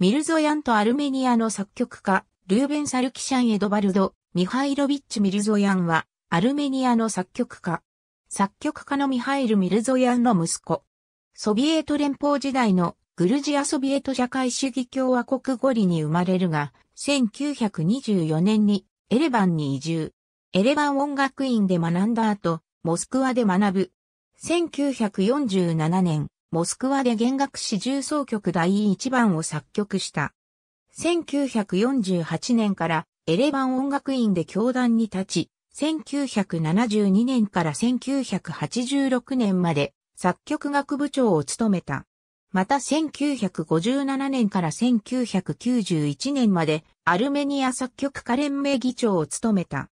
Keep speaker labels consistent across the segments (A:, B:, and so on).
A: ミルゾヤンとアルメニアの作曲家、ルーベン・サルキシャン・エドバルド、
B: ミハイロビッチ・ミルゾヤンは、アルメニアの作曲家。作曲家のミハイル・ミルゾヤンの息子。ソビエト連邦時代のグルジアソビエト社会主義共和国ゴリに生まれるが、1924年にエレバンに移住。エレバン音楽院で学んだ後、モスクワで学ぶ。1947年、モスクワで弦楽四重奏曲第1番を作曲した。1948年からエレバン音楽院で教壇に立ち、1972年から1986年まで作曲学部長を務めた。また1957年から1991年までアルメニア作曲家連盟議長を務めた。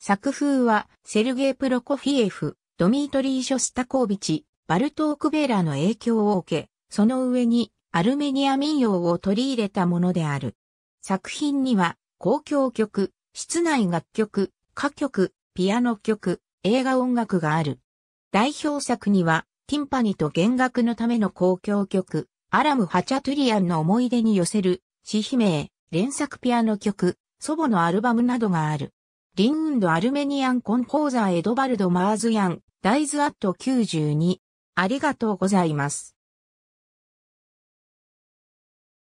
B: 作風はセルゲイ・プロコフィエフ、ドミートリー・ショスタコービチ、バルトーク・ベーラの影響を受け、その上にアルメニア民謡を取り入れたものである。作品には、公共曲、室内楽曲、歌曲、ピアノ曲、映画音楽がある。代表作には、ティンパニと弦楽のための公共曲、アラム・ハチャトゥリアンの思い出に寄せる、詩悲鳴、連作ピアノ曲、祖母のアルバムなどがある。リンウンド・アルメニアン・コンポーザー・エドバルド・マーズヤン、ダイズ・アット92。
A: ありがとうございます。